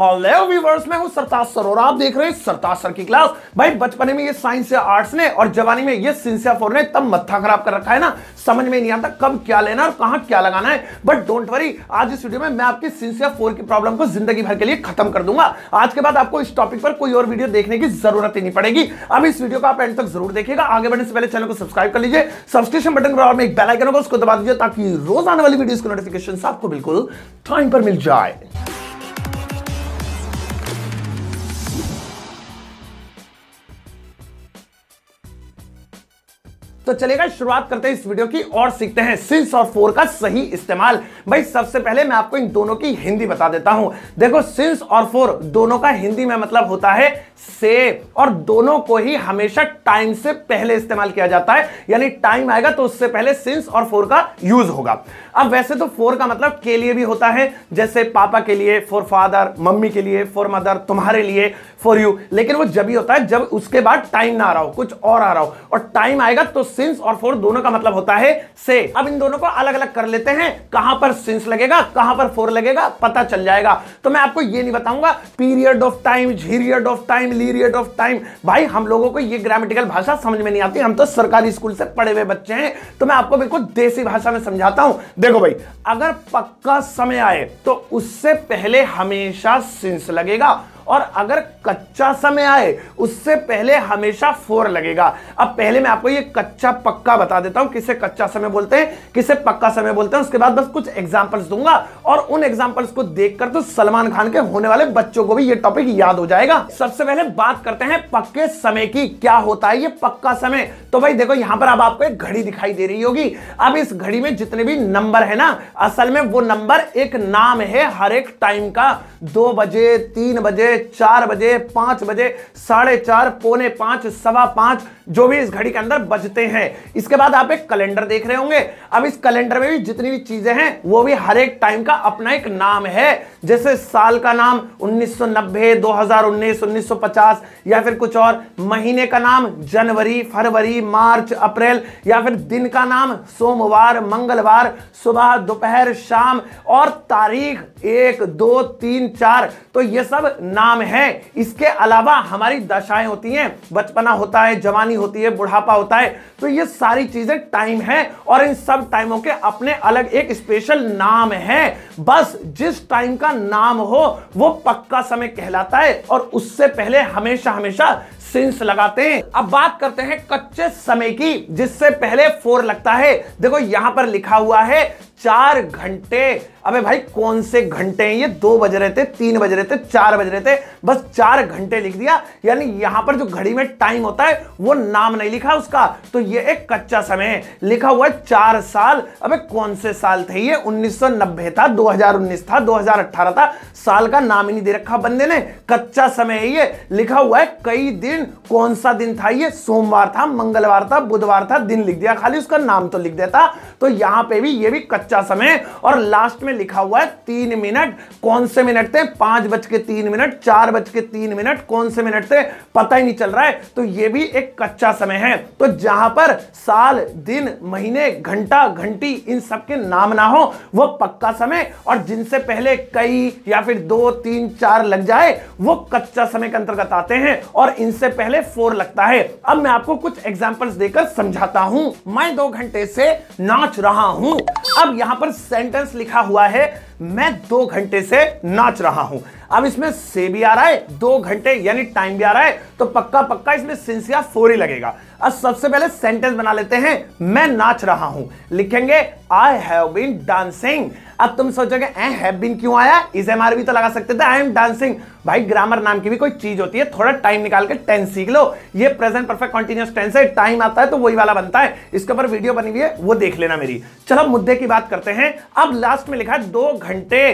hello viewers मैं हूं सरताज sir और आप देख रहे हैं सरताज सर की क्लास भाई बचपने में ये साइंस या आर्ट्स ने और जवानी में ये सिंसिया फोर ने तब मत्था खराब कर रखा है ना समझ में नहीं आता कब क्या लेना और कहां क्या लगाना है बट डोंट वरी आज इस वीडियो में मैं आपकी सिंसिया फोर की प्रॉब्लम को जिंदगी भर के लिए खत्म कर दूंगा आज के बाद आपको इस टॉपिक पर कोई और वीडियो देखने की जरूरत ही नहीं पड़ेगी अब इस वीडियो को आप एंड तक जरूर देखेगा आगे बढ़ने से पहले चैनल को सब्सक्राइब कर लीजिए सब्सक्रिप्शन बटन बराबर एक बेलाइकन होगा उसको दबा दीजिए ताकि रोज आने वाली वीडियो की नोटिफिकेशन आपको बिल्कुल टाइम पर मिल जाए तो चलेगा शुरुआत करते हैं इस वीडियो की और सीखते हैं सिंस और फोर का सही इस्तेमाल भाई सबसे पहले मैं आपको इन दोनों की हिंदी बता देता हूं देखो सिंस और फोर दोनों का हिंदी में मतलब होता है से और दोनों को ही हमेशा टाइम से पहले इस्तेमाल किया जाता है यानी टाइम आएगा तो उससे पहले सिंस और फोर का यूज होगा अब वैसे तो फोर का मतलब के लिए भी होता है जैसे पापा के लिए फॉर फादर मम्मी के लिए फॉर मदर तुम्हारे लिए फॉर यू लेकिन वो जब ही होता है जब उसके बाद टाइम ना आ रहा हो कुछ और आ रहा हो और टाइम आएगा तो सिंस और फोर दोनों का मतलब होता है से अब इन दोनों को अलग अलग कर लेते हैं कहां पर सिंस लगेगा कहां पर फोर लगेगा पता चल जाएगा तो मैं आपको ये नहीं बताऊंगा पीरियड ऑफ टाइम झीरियड ऑफ टाइम लीरियड ऑफ टाइम भाई हम लोगों को ये ग्रामेटिकल भाषा समझ में नहीं आती हम तो सरकारी स्कूल से पढ़े हुए बच्चे हैं तो मैं आपको बिल्कुल देसी भाषा में समझाता हूं देखो भाई अगर पक्का समय आए तो उससे पहले हमेशा सिंस लगेगा और अगर कच्चा समय आए उससे पहले हमेशा फोर लगेगा अब पहले मैं आपको ये कच्चा पक्का बता देता हूं किसे कच्चा समय बोलते हैं किसे पक्का समय बोलते हैं उसके बाद बस कुछ एग्जाम्पल्स दूंगा और उन एग्जाम्पल्स को देखकर तो सलमान खान के होने वाले बच्चों को भी ये टॉपिक याद हो जाएगा सबसे पहले बात करते हैं पक्के समय की क्या होता है ये पक्का समय तो भाई देखो यहां पर अब आपको एक घड़ी दिखाई दे रही होगी अब इस घड़ी में जितने भी नंबर है ना असल में वो नंबर एक नाम है हर एक टाइम का दो बजे तीन बजे चार बजे पांच बजे साढ़े चार पौने पांच सवा पांच जो भी इस घड़ी के अंदर बजते हैं इसके बाद आप एक कैलेंडर देख रहे होंगे अब इस कैलेंडर में भी जितनी भी चीजें हैं वो भी हर एक टाइम का अपना एक नाम है जैसे साल का नाम उन्नीस सौ 1950 या फिर कुछ और महीने का नाम जनवरी फरवरी मार्च अप्रैल या फिर दिन का नाम सोमवार मंगलवार सुबह दोपहर शाम और तारीख एक दो तीन चार तो ये सब नाम नाम है इसके अलावा हमारी दशाएं होती हैं बचपना होता है जवानी होती है बुढ़ापा होता है तो ये सारी चीजें टाइम है और इन सब टाइमों के अपने अलग एक स्पेशल नाम है बस जिस टाइम का नाम हो वो पक्का समय कहलाता है और उससे पहले हमेशा हमेशा सिंस लगाते हैं अब बात करते हैं कच्चे समय की जिससे पहले फोर लगता है देखो यहां पर लिखा हुआ है चार घंटे अबे भाई कौन से घंटे हैं ये दो बज रहे थे तीन बज रहे थे चार बज रहे थे बस चार घंटे लिख दिया यानी यहां पर जो घड़ी में टाइम होता है वो नाम नहीं लिखा उसका तो ये एक कच्चा समय है लिखा हुआ है चार साल अबे कौन से साल थे ये 1990 था 2019 था 2018 था साल का नाम ही नहीं दे रखा बंदे ने कच्चा समय है ये लिखा हुआ है कई दिन कौन सा दिन था ये सोमवार था मंगलवार था बुधवार था दिन लिख दिया खाली उसका नाम तो लिख देता तो यहां पे भी ये भी कच्चा समय और लास्ट में लिखा हुआ है तीन मिनट कौन से मिनट थे पांच बज के तीन मिनट चार बज के तीन मिनट कौन से मिनट थे पता ही नहीं चल रहा है तो ये भी एक कच्चा समय है तो जहां पर साल दिन महीने घंटा घंटी इन सबके नाम ना हो वह पक्का समय और जिनसे पहले कई या फिर दो तीन चार लग जाए वो कच्चा समय के अंतर्गत आते हैं और इनसे पहले फोर लगता है अब मैं आपको कुछ एग्जाम्पल्स देकर समझाता हूं मैं दो घंटे से नाच रहा हूं अब यहां पर सेंटेंस लिखा हुआ हुआ है मैं दो घंटे से नाच रहा हूं अब इसमें से भी आ रहा है दो घंटे यानी टाइम भी आ रहा है तो पक्का पक्का इसमें सिंसिया फोर ही लगेगा अब सबसे पहले सेंटेंस बना लेते हैं मैं नाच रहा हूं लिखेंगे आई हैव बीन डांसिंग अब तुम सोचोगे आई हैव बीन क्यों आया इज एम आर भी तो लगा सकते थे आई एम डांसिंग भाई ग्रामर नाम की भी कोई चीज होती है थोड़ा टाइम निकाल के टेंस सीख लो ये प्रेजेंट परफेक्ट कॉन्टिन्यूस टेंस है टाइम आता है तो वही वाला बनता है इसके ऊपर वीडियो बनी हुई है वो देख लेना मेरी चलो मुद्दे की बात करते हैं अब लास्ट में लिखा है दो घंटे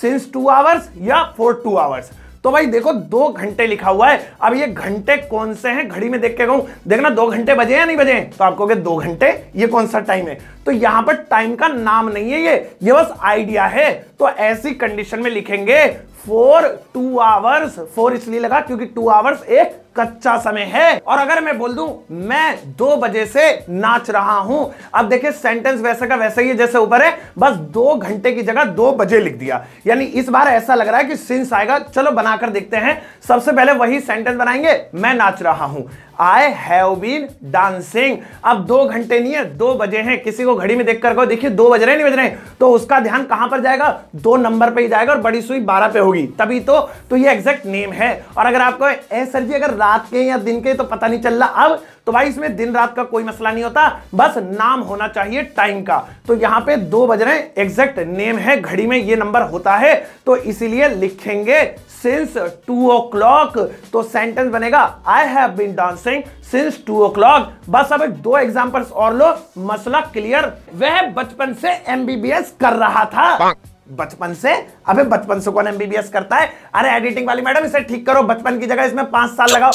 सिंस टू आवर्स या फोर टू आवर्स तो भाई देखो दो घंटे लिखा हुआ है अब ये घंटे कौन से हैं घड़ी में देख के कहूं देखना दो घंटे बजे या नहीं बजे तो आपको दो घंटे ये कौन सा टाइम है तो यहां पर टाइम का नाम नहीं है ये ये बस आइडिया है तो ऐसी कंडीशन में लिखेंगे फोर टू आवर्स फोर इसलिए लगा क्योंकि टू आवर्स एक कच्चा समय है और अगर मैं बोल दूं मैं दो बजे से नाच रहा हूं अब देखिए सेंटेंस वैसे का वैसे ही है जैसे ऊपर है बस दो घंटे की जगह दो बजे लिख दिया यानी इस बार ऐसा लग रहा है कि सिंस आएगा चलो बनाकर देखते हैं सबसे पहले वही सेंटेंस बनाएंगे मैं नाच रहा हूं आई हैव बीन डांसिंग अब दो घंटे नहीं है दो बजे हैं किसी को घड़ी में देख कर देखिए दो बज रहे नहीं बज रहे तो उसका ध्यान कहां पर जाएगा दो नंबर पर ही जाएगा और बड़ी सुई बारह पे होगी तभी तो, तो ये एग्जैक्ट नेम है और अगर आपको ए सर जी अगर रात के या दिन के तो पता नहीं चल रहा अब तो भाई इसमें दिन रात का कोई मसला नहीं होता बस नाम होना चाहिए टाइम का तो यहां पे दो बज रहे हैं एग्जैक्ट नेम है घड़ी में ये नंबर होता है तो इसीलिए लिखेंगे सिंस टू ओ क्लॉक तो सेंटेंस बनेगा I have been dancing since two o'clock बस अब एक दो एग्जाम्पल्स और लो मसला क्लियर वह बचपन से एमबीबीएस कर रहा था बचपन से अबे बचपन से कौन एमबीबीएस करता है अरे एडिटिंग वाली मैडम इसे ठीक करो बचपन की जगह इसमें पांच साल लगाओ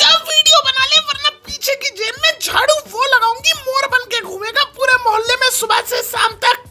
शाम तक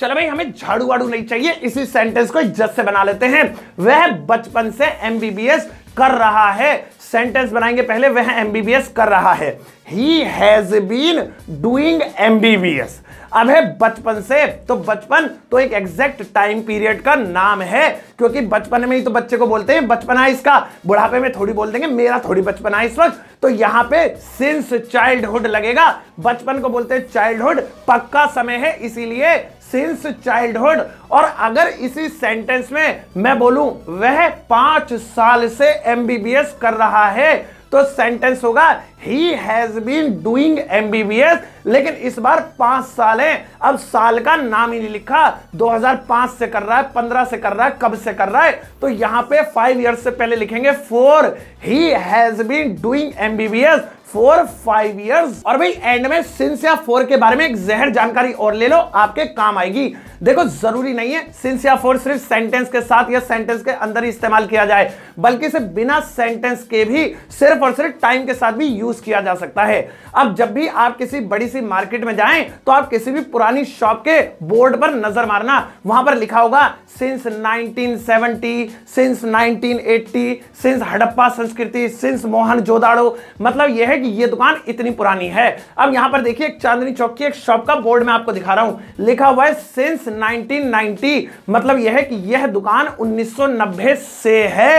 चलो भाई हमें झाड़ू वाड़ू नहीं चाहिए इसी सेंटेंस को जस से बना लेते हैं वह बचपन से एमबीबीएस कर रहा है सेंटेंस बनाएंगे पहले वह एमबीबीएस कर रहा है he has been doing MBBS है बचपन से तो बचपन तो एक एग्जैक्ट टाइम पीरियड का नाम है क्योंकि बचपन में ही तो बच्चे को बोलते हैं बचपन है इसका बुढ़ापे में थोड़ी बोल देंगे मेरा थोड़ी बचपन है इस वक्त तो यहां पे सिंस चाइल्डहुड लगेगा बचपन को बोलते हैं चाइल्डहुड पक्का समय है इसीलिए सिंस चाइल्डहुड और अगर इसी सेंटेंस में मैं बोलूं वह पांच साल से एमबीबीएस कर रहा है तो सेंटेंस होगा he has been doing MBBS लेकिन इस बार पांच साल है अब साल का नाम ही नहीं लिखा 2005 से कर रहा है 15 से कर रहा है कब से कर रहा है तो यहां पे फाइव इयर्स से पहले लिखेंगे for he has been doing MBBS for five years और भाई एंड में सिंस या फोर के बारे में एक जहर जानकारी और ले लो आपके काम आएगी देखो जरूरी नहीं है सिंस या फोर सिर्फ सेंटेंस के साथ या सेंटेंस के अंदर ही इस्तेमाल किया जाए बल्कि इसे बिना सेंटेंस के भी सिर्फ और सिर्फ टाइम के साथ भी यूज किया जा सकता है अब जब भी आप किसी बड़ी सी मार्केट में जाएं तो आप किसी भी पुरानी शॉप के बोर्ड पर नजर मारना वहां पर लिखा होगा सिंस 1970 सिंस 1980 सिंस हड़प्पा संस्कृति सिंस मोहन जोदाड़ो मतलब यह है कि ये दुकान इतनी पुरानी है अब यहां पर देखिए एक चांदनी चौक की एक शॉप का बोर्ड में आपको दिखा रहा हूं लिखा हुआ है सिंस 1990 मतलब यह है कि यह दुकान 1990 से है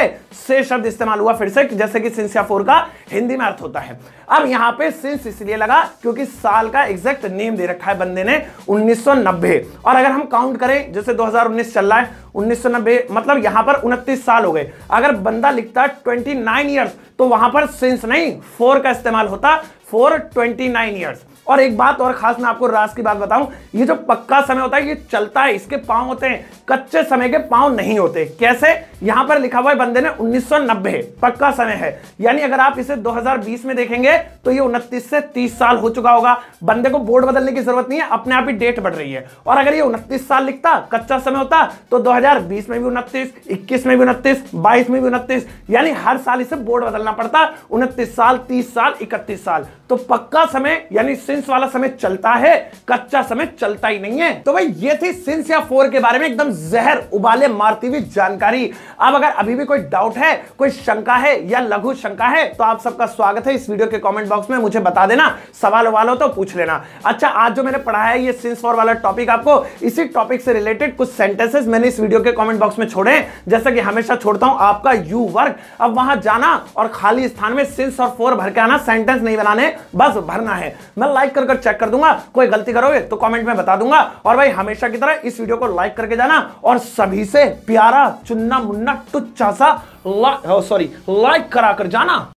से शब्द इस्तेमाल हुआ फिर से कि जैसे कि सिंस या फोर का हिंदी में अर्थ होता है अब यहां पे सिंस इसलिए लगा क्योंकि साल का एग्जैक्ट नेम दे रखा है बंदे ने 1990 और अगर हम काउंट करें जैसे 2019 चल रहा है 1990 मतलब यहां पर उनतीस साल हो गए अगर बंदा लिखता ट्वेंटी नाइन ईयर्स तो वहां पर सिंस नहीं फोर का इस्तेमाल होता फोर ट्वेंटी नाइन ईयर्स और एक बात और खास मैं आपको रास की बात बताऊं ये जो पक्का समय होता है ये चलता है इसके पांव होते हैं कच्चे समय के पांव नहीं होते कैसे यहां पर लिखा हुआ है बंदे ने 1990 पक्का समय है यानी अगर आप इसे 2020 में देखेंगे तो ये 29 से 30 साल हो चुका होगा बंदे को बोर्ड बदलने की जरूरत नहीं है अपने आप ही डेट बढ़ रही है और अगर ये उनतीस साल लिखता कच्चा समय होता तो दो में भी उनतीस इक्कीस में भी उनतीस बाईस में भी उनतीस यानी हर साल इसे बोर्ड बदलना पड़ता उनतीस साल तीस साल इकतीस साल तो पक्का समय यानी सिंस वाला समय चलता है कच्चा समय चलता ही नहीं है तो भाई ये थी सिंस या फोर के बारे में एकदम जहर उबाले मारती हुई जानकारी अब अगर अभी भी कोई डाउट है कोई शंका है या लघु शंका है तो आप सबका स्वागत है इस वीडियो के कॉमेंट बॉक्स में मुझे बता देना सवाल वाल तो पूछ लेना अच्छा आज जो मैंने पढ़ाया ये सिंस फोर वाला टॉपिक आपको इसी टॉपिक से रिलेटेड कुछ सेंटेंसेस मैंने इस वीडियो के कॉमेंट बॉक्स में छोड़े जैसा कि हमेशा छोड़ता हूं आपका यू वर्क अब वहां जाना और खाली स्थान में सिंस और फोर भर के आना सेंटेंस नहीं बनाने बस भरना है मैं लाइक कर, कर चेक कर दूंगा कोई गलती करोगे तो कॉमेंट में बता दूंगा और भाई हमेशा की तरह इस वीडियो को लाइक करके जाना और सभी से प्यारा चुन्ना मुन्ना टुच्चा सा सॉरी लाइक oh, करा कर जाना